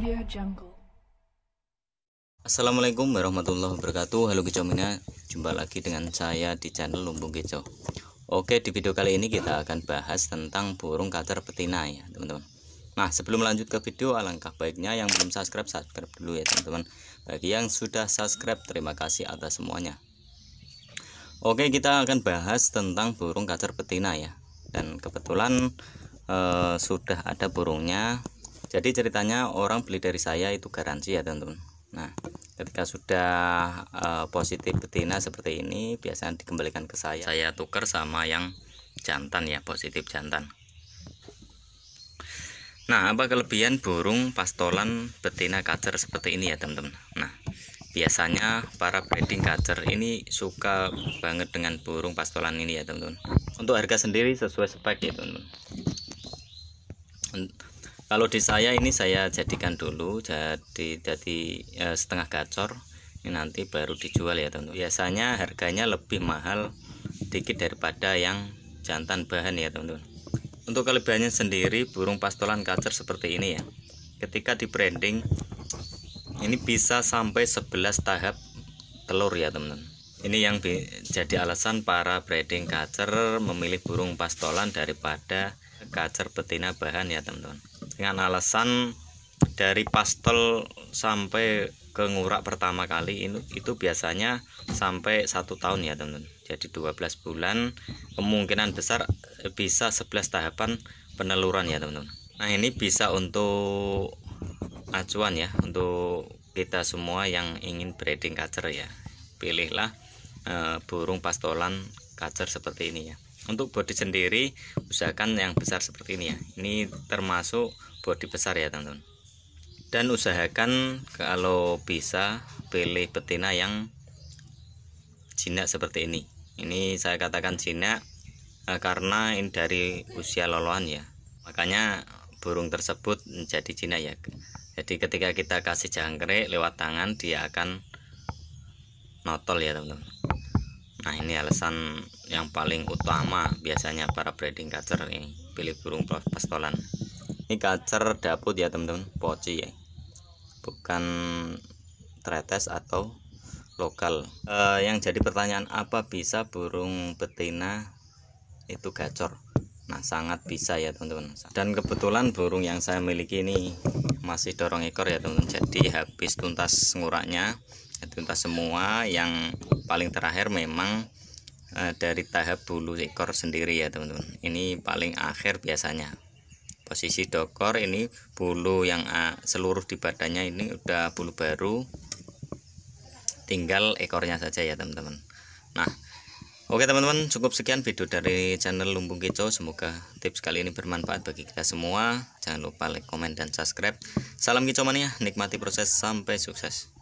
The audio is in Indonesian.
Audio Jungle. Assalamualaikum warahmatullahi wabarakatuh. Halo Gecomina, Mina, jumpa lagi dengan saya di channel Lumbung Kicau. Oke, di video kali ini kita akan bahas tentang burung kacer betina ya, teman-teman. Nah, sebelum lanjut ke video, alangkah baiknya yang belum subscribe, subscribe dulu ya, teman-teman. Bagi yang sudah subscribe, terima kasih atas semuanya. Oke, kita akan bahas tentang burung kacer betina ya. Dan kebetulan eh, sudah ada burungnya jadi ceritanya orang beli dari saya itu garansi ya teman-teman nah ketika sudah e, positif betina seperti ini biasanya dikembalikan ke saya saya tukar sama yang jantan ya positif jantan nah apa kelebihan burung pastolan betina kacer seperti ini ya teman-teman nah biasanya para breeding kacer ini suka banget dengan burung pastolan ini ya teman-teman untuk harga sendiri sesuai spek ya teman-teman kalau di saya ini saya jadikan dulu jadi jadi e, setengah gacor ini nanti baru dijual ya teman, teman biasanya harganya lebih mahal dikit daripada yang jantan bahan ya teman-teman untuk kelebihannya sendiri burung pastolan kacer seperti ini ya ketika di branding ini bisa sampai 11 tahap telur ya teman-teman ini yang jadi alasan para breeding kacer memilih burung pastolan daripada kacer betina bahan ya teman-teman dengan alasan dari pastel sampai ke ngurak pertama kali itu, itu biasanya sampai satu tahun ya teman-teman jadi 12 bulan kemungkinan besar bisa 11 tahapan peneluran ya teman-teman nah ini bisa untuk acuan ya untuk kita semua yang ingin breeding kacer ya pilihlah e, burung pastolan kacer seperti ini ya untuk body sendiri usahakan yang besar seperti ini ya ini termasuk body besar ya teman-teman dan usahakan kalau bisa pilih betina yang jinak seperti ini ini saya katakan jinak eh, karena ini dari usia loloan ya makanya burung tersebut menjadi jinak ya jadi ketika kita kasih jangkrik lewat tangan dia akan notol ya teman-teman Nah ini alasan yang paling utama biasanya para breeding kacer ini pilih burung pastolan. Ini kacer dapur ya teman-teman, poci ya, bukan tretes atau lokal. E, yang jadi pertanyaan apa bisa burung betina itu gacor? Nah sangat bisa ya teman-teman. Dan kebetulan burung yang saya miliki ini masih dorong ekor ya teman-teman. Jadi habis tuntas nguraknya tuntas semua yang paling terakhir memang eh, dari tahap bulu ekor sendiri ya teman-teman ini paling akhir biasanya posisi dokor ini bulu yang eh, seluruh di badannya ini udah bulu baru tinggal ekornya saja ya teman-teman nah Oke teman-teman cukup sekian video dari channel Lumbung Kicau. Semoga tips kali ini bermanfaat bagi kita semua Jangan lupa like, komen, dan subscribe Salam Kicau Mania, nikmati proses sampai sukses